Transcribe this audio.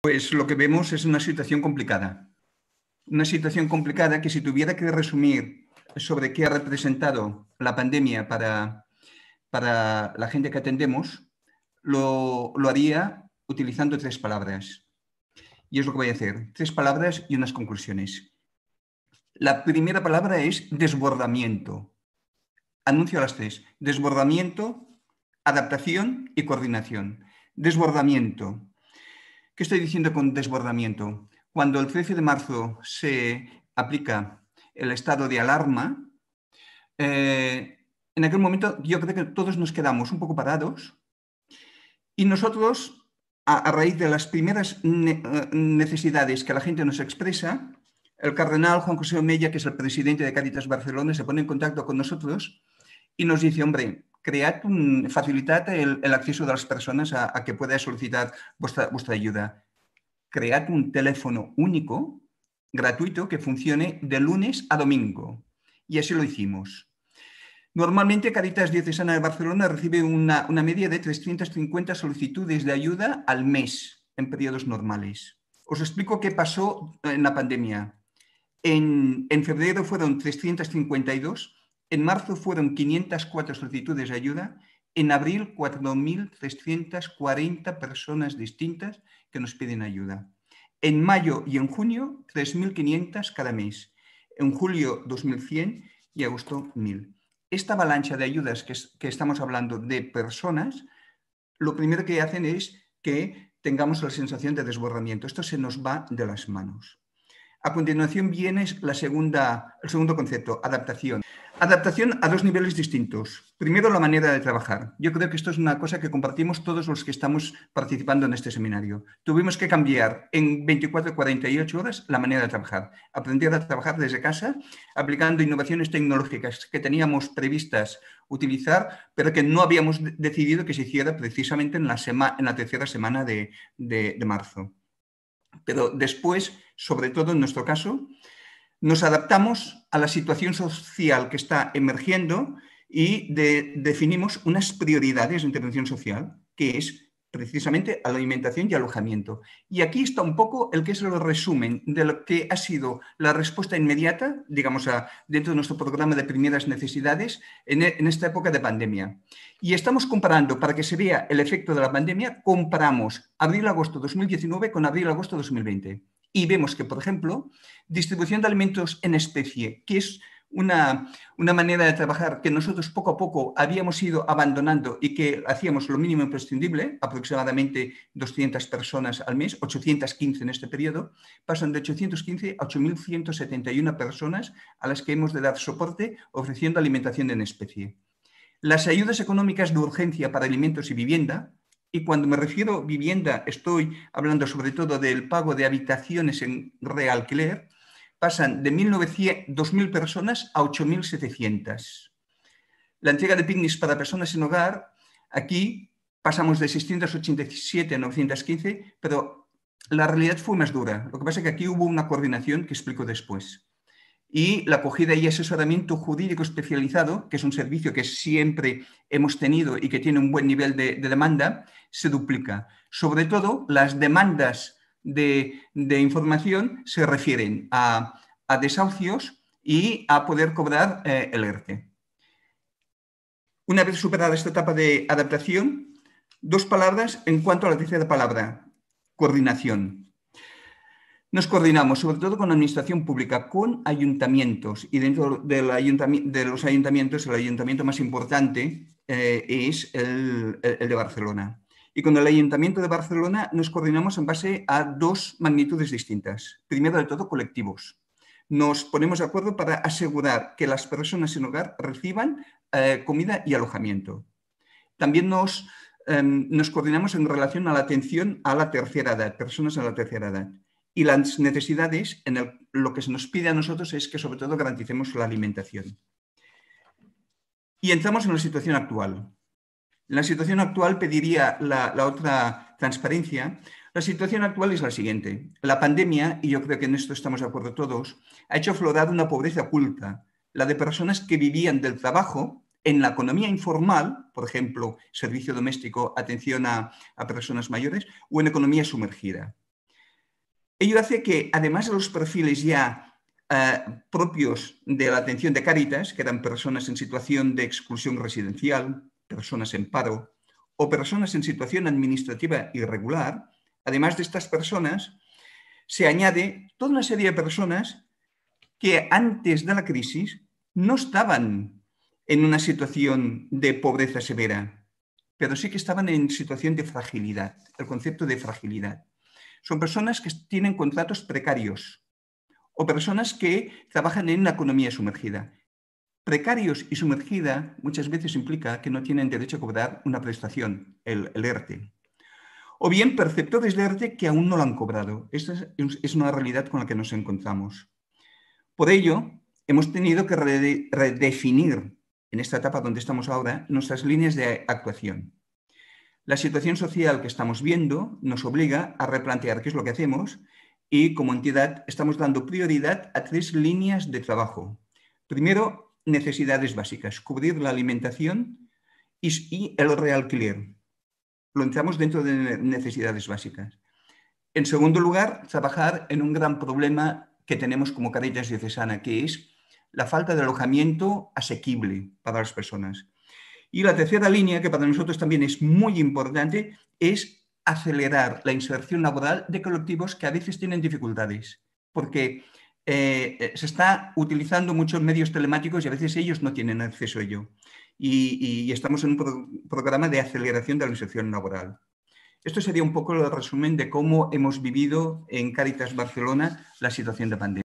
Pues lo que vemos es una situación complicada. Una situación complicada que si tuviera que resumir sobre qué ha representado la pandemia para, para la gente que atendemos, lo, lo haría utilizando tres palabras. Y es lo que voy a hacer. Tres palabras y unas conclusiones. La primera palabra es desbordamiento. Anuncio las tres. Desbordamiento, adaptación y coordinación. Desbordamiento. ¿Qué estoy diciendo con desbordamiento? Cuando el 13 de marzo se aplica el estado de alarma, eh, en aquel momento yo creo que todos nos quedamos un poco parados y nosotros, a, raíz de las primeras eh, necesidades que la gente nos expresa, el cardenal Juan José Omeya, que es el presidente de Cáritas Barcelona, se pone en contacto con nosotros y nos dice, hombre, creat un, el acceso de las personas a, que pueda solicitar vuestra ayuda. Cread un teléfono único, gratuito, que funcione de lunes a domingo. Y así lo hicimos. Normalmente Caritas Diocesana de Barcelona recibe una, media de 350 solicitudes de ayuda al mes en periodos normales. Os explico qué pasó en la pandemia. En, en febrero fueron 352 en marzo fueron 504 solicitudes de ayuda, en abril 4.340 personas distintas que nos piden ayuda. En mayo y en junio 3.500 cada mes. En julio 2.100 y agosto 1.000. Esta avalancha de ayudas que, estamos hablando de personas, lo primero que hacen es que tengamos la sensación de desbordamiento. Esto se nos va de las manos. A continuación viene el segundo concepto, adaptación. Adaptación a dos niveles distintos. Primero, la manera de trabajar. Yo creo que esto es una cosa que compartimos todos los que estamos participando en este seminario. Tuvimos que cambiar en 24 48 horas la manera de trabajar. Aprender a trabajar desde casa, aplicando innovaciones tecnológicas que teníamos previstas utilizar, pero que no habíamos decidido que se hiciera precisamente en la, tercera semana de marzo. Pero después, sobre todo en nuestro caso, nos adaptamos a la situación social que está emergiendo y definimos unas prioridades de intervención social, que es precisamente la alimentación y alojamiento. Y aquí está un poco el que es el resumen de lo que ha sido la respuesta inmediata, digamos, dentro de nuestro programa de primeras necesidades en, en, esta época de pandemia. Y estamos comparando, para que se vea el efecto de la pandemia, comparamos abril-agosto 2019 con abril-agosto 2020. Y vemos que, por ejemplo, distribución de alimentos en especie, que es una, manera de trabajar que nosotros poco a poco habíamos ido abandonando y que hacíamos lo mínimo imprescindible, aproximadamente 200 personas al mes, 815 en este periodo, pasan de 815 a 8.171 personas a las que hemos de dar soporte ofreciendo alimentación en especie. Las ayudas económicas de urgencia para alimentos y vivienda, y cuando me refiero a vivienda, estoy hablando sobre todo del pago de habitaciones en realquiler, pasan de 2.000 personas a 8.700. La entrega de picnics para personas en hogar, aquí pasamos de 687 a 915, pero la realidad fue más dura. Lo que pasa es que aquí hubo una coordinación que explico después y la acogida y asesoramiento jurídico especializado, que es un servicio que siempre hemos tenido y que tiene un buen nivel de, demanda, se duplica. Sobre todo, las demandas de, información se refieren a, desahucios y a poder cobrar eh, el ERTE. Una vez superada esta etapa de adaptación, dos palabras en cuanto a la tercera palabra, coordinación. Nos coordinamos, sobre todo con administración pública, con ayuntamientos. Y dentro del de los ayuntamientos, el ayuntamiento más importante eh, es el, de Barcelona. Y con el ayuntamiento de Barcelona nos coordinamos en base a dos magnitudes distintas. Primero de todo, colectivos. Nos ponemos de acuerdo para asegurar que las personas sin hogar reciban eh, comida y alojamiento. También em, nos, coordinamos en relación a la atención a la tercera edad, personas a la tercera edad y las necesidades, en lo que se nos pide a nosotros es que sobre todo garanticemos la alimentación. Y entramos en la situación actual. La situación actual pediría la, otra transparencia. La situación actual es la siguiente. La pandemia, y yo creo que en esto estamos de acuerdo todos, ha hecho aflorar una pobreza oculta, la de personas que vivían del trabajo en la economía informal, por ejemplo, servicio doméstico, atención a personas mayores, o en economía sumergida. Ello hace que, además de los perfiles ya eh, propios de la atención de Caritas, que eran personas en situación de exclusión residencial, personas en paro o personas en situación administrativa irregular, además de estas personas, se añade toda una serie de personas que antes de la crisis no estaban en una situación de pobreza severa, pero sí que estaban en situación de fragilidad, el concepto de fragilidad. Son personas que tienen contratos precarios o personas que trabajan en una economía sumergida. Precarios y sumergida muchas veces implica que no tienen derecho a cobrar una prestación, el, el ERTE. O bien perceptores de ERTE que aún no lo han cobrado. Esta es, una realidad con la que nos encontramos. Por ello, hemos tenido que redefinir en esta etapa donde estamos ahora nuestras líneas de actuación la situación social que estamos viendo nos obliga a replantear qué es lo que hacemos y como entidad estamos dando prioridad a tres líneas de trabajo. Primero, necesidades básicas, cubrir la alimentación y, el el realquiler. Lo entramos dentro de necesidades básicas. En segundo lugar, trabajar en un gran problema que tenemos como Caritas Diocesana, que es la falta de alojamiento asequible para las personas. Y la tercera línea, que para nosotros también es muy importante, es acelerar la inserción laboral de colectivos que a veces tienen dificultades, porque eh, eh, se está utilizando muchos medios telemáticos y a veces ellos no tienen acceso a ello. Y, estamos en un programa de aceleración de la inserción laboral. Esto sería un poco el resumen de cómo hemos vivido en Caritas Barcelona la situación de pandemia.